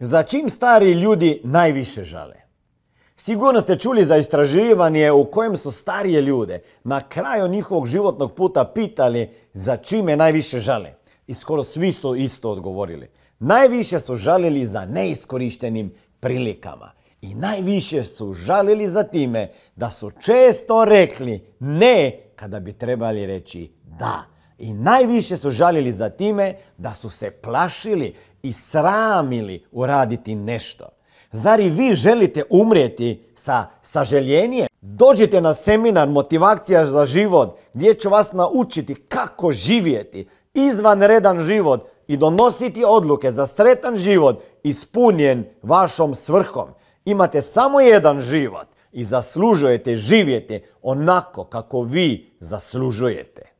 Za čim stari ljudi najviše žale? Sigurno ste čuli za istraživanje u kojem su starije ljude na kraju njihovog životnog puta pitali za čime najviše žale. I skoro svi su isto odgovorili. Najviše su žalili za neiskorištenim prilikama. I najviše su žalili za time da su često rekli ne kada bi trebali reći da. I najviše su žalili za time da su se plašili i sramili uraditi nešto. Zar vi želite umrijeti sa saželjenjem? Dođite na seminar Motivacija za život gdje ću vas naučiti kako živjeti izvanredan život i donositi odluke za sretan život ispunjen vašom svrhom. Imate samo jedan život i zaslužujete živjeti onako kako vi zaslužujete.